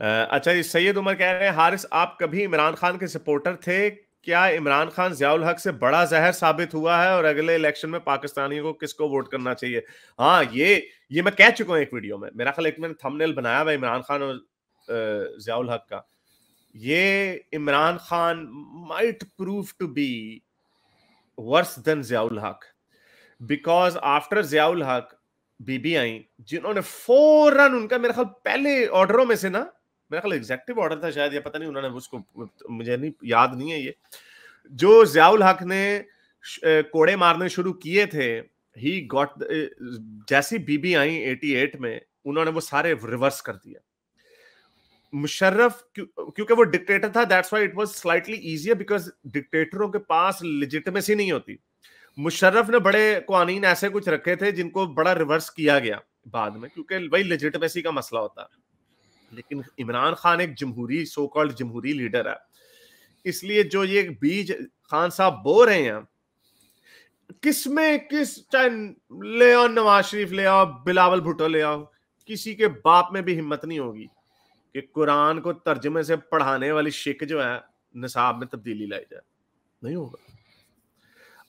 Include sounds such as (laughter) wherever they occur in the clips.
अच्छा ये सैयद उमर कह रहे हैं हारिस आप कभी इमरान खान के सपोर्टर थे क्या इमरान खान जियाउल हक से बड़ा जहर साबित हुआ है और अगले इलेक्शन में पाकिस्तानियों को किसको वोट करना चाहिए हाँ ये ये मैं कह चुका हूँ एक वीडियो में मेरा ख्याल एक मैंने थंबनेल बनाया हुआ इमरान खान और जियाउल हक का ये Imran Khan might prove to be worse than Ziaul Haq because after Ziaul हक बीबी आई जिन्होंने फौरन उनका मेरा ख्याल पहले ऑर्डरों में से ना मेरा ख्याल एग्जैक्टिव ऑर्डर था शायद या पता नहीं उन्होंने उसको मुझे नहीं याद नहीं है ये जो जयाउल हक ने कोड़े मारने शुरू किए थे ही गॉट जैसी बीबी आई 88 में उन्होंने वो सारे रिवर्स कर दिया मुशर्रफ क्योंकि वो डिक्टेटर था that's why it was slightly easier because डिक्टेटरों के पास लिजिटमेसी नहीं होती मुशर्रफ ने बड़े कानून ऐसे कुछ रखे थे जिनको बड़ा रिवर्स किया गया बाद में क्योंकि वही लिजिटमेसी का मसला होता है लेकिन इमरान खान एक जमहूरी सो कॉल्ड जमहूरी लीडर है इसलिए जो ये बीज खान साहब बो रहे हैं किस में किस चाहे ले आओ नवाज शरीफ ले आओ बिलावल भुट्टो ले आओ किसी के बाप में भी हिम्मत नहीं होगी कि कुरान को तर्जमे से पढ़ाने वाली शिक जो है निसाब में तब्दीली लाई जाए नहीं होगा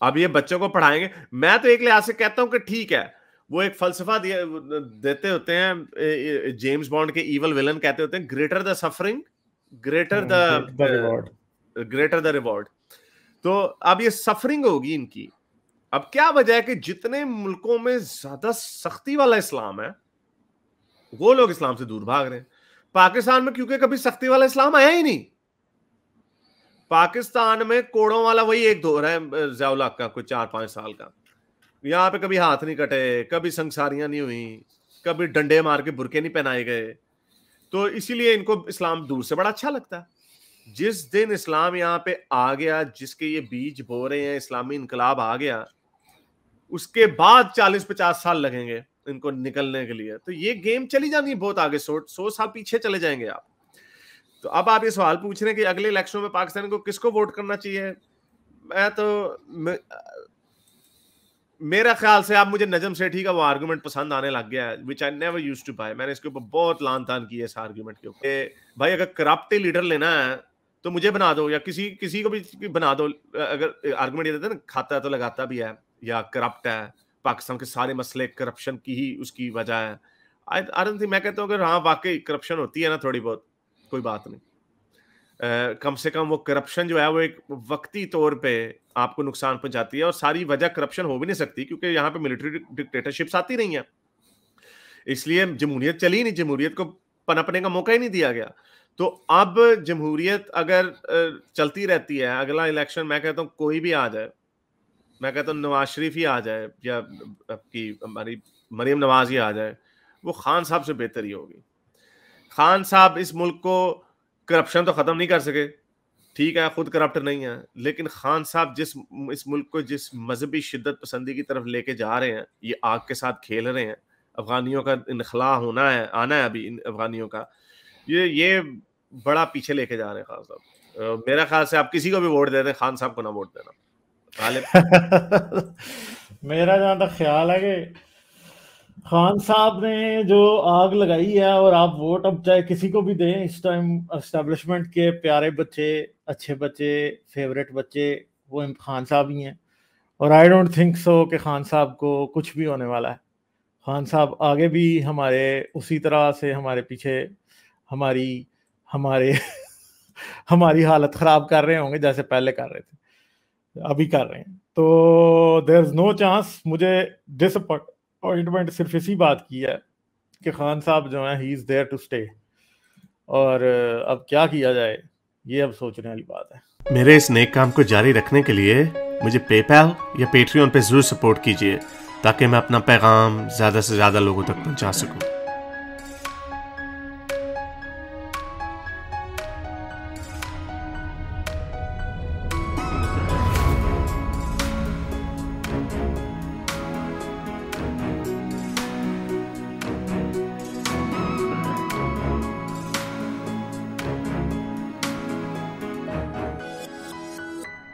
अब ये बच्चों को पढ़ाएंगे मैं तो एक लिहाज से कहता हूं कि ठीक है वो एक फलसफा देते होते हैं जेम्स बॉन्ड के इवल विलन कहते होते हैं greater the suffering greater the reward greater the reward तो अब ये सफरिंग होगी इनकी अब क्या वजह है कि जितने मुल्कों में ज्यादा सख्ती वाला इस्लाम है वो लोग इस्लाम से दूर भाग रहे हैं पाकिस्तान में क्योंकि कभी सख्ती वाला इस्लाम आया ही नहीं पाकिस्तान में कोड़ों वाला वही एक दौर है जयाउल का कोई चार पांच साल का यहाँ पे कभी हाथ नहीं कटे कभी संसारियां नहीं हुई कभी डंडे मार के बुरके नहीं पहनाए गए तो इसीलिए इनको इस्लाम दूर से बड़ा अच्छा लगता है जिस दिन इस्लाम यहाँ पे आ गया जिसके ये बीज बो रहे हैं इस्लामी इनकलाब आ गया उसके बाद 40-50 साल लगेंगे इनको निकलने के लिए तो ये गेम चली जानी है बहुत आगे सौ सौ साल पीछे चले जाएंगे आप तो अब आप ये सवाल पूछ रहे हैं कि अगले इलेक्शनों में पाकिस्तान को किसको वोट करना चाहिए मैं तो मेरा ख्याल से आप मुझे नजम सेठी का वो आर्गूमेंट पसंद आने लग गया है which I never use to buy मैंने इसके ऊपर बहुत लान तान की है इस आर्ग्यूमेंट के ऊपर भाई अगर करप्ट लीडर लेना है तो मुझे बना दो या किसी किसी को भी बना दो अगर आर्गुमेंट ये देते ना खाता तो लगाता भी है या करप्ट है पाकिस्तान के सारे मसले करप्शन की ही उसकी वजह है आई थी मैं कहता हूँ अगर हाँ वाकई करप्शन होती है ना थोड़ी बहुत कोई बात नहीं कम से कम वो करप्शन जो है वो एक वक्ती तौर पे आपको नुकसान पहुंचाती है और सारी वजह करप्शन हो भी नहीं सकती क्योंकि यहाँ पे मिलिट्री डिक्टेटरशिप्स आती नहीं है इसलिए जमहूरियत चली नहीं जमहूरियत को पनपने का मौका ही नहीं दिया गया तो अब जमहूरियत अगर चलती रहती है अगला इलेक्शन मैं कहता हूँ कोई भी आ जाए मैं कहता हूँ नवाज शरीफ ही आ जाए या आपकी हमारी मरीम नवाज ही आ जाए वो खान साहब से बेहतर ही होगी खान साहब इस मुल्क को करप्शन तो खत्म नहीं कर सके ठीक है खुद करप्ट नहीं है लेकिन खान साहब जिस इस मुल्क को जिस मजहबी शिदत पसंदी की तरफ लेके जा रहे हैं ये आग के साथ खेल रहे हैं अफगानियों का इनखला होना है आना है अभी इन अफगानियों का ये ये बड़ा पीछे लेके जा रहे हैं खान साहब मेरा ख्याल से आप किसी को भी वोट दे दें खान साहब को ना वोट देना (laughs) मेरा जहाँ तक ख्याल है कि खान साहब ने जो आग लगाई है और आप वोट अब चाहे किसी को भी दें इस टाइम इस्टेब्लिशमेंट के प्यारे बच्चे अच्छे बच्चे फेवरेट बच्चे वो खान साहब ही हैं और आई डोंट थिंक सो कि खान साहब को कुछ भी होने वाला है खान साहब आगे भी हमारे उसी तरह से हमारे पीछे हमारी हमारे (laughs) हमारी हालत ख़राब कर रहे होंगे जैसे पहले कर रहे थे अभी कर रहे हैं तो देर इज़ नो चांस मुझे डिसअपॉइंट अपॉइंटमेंट सिर्फ इसी बात की है कि खान साहब जो है he is there to stay और अब क्या किया जाए ये अब सोचने वाली बात है मेरे इस नेक काम को जारी रखने के लिए मुझे पेपैल या पेट्रियन पे जरूर सपोर्ट कीजिए ताकि मैं अपना पैगाम ज़्यादा से ज़्यादा लोगों तक पहुंचा सकूं।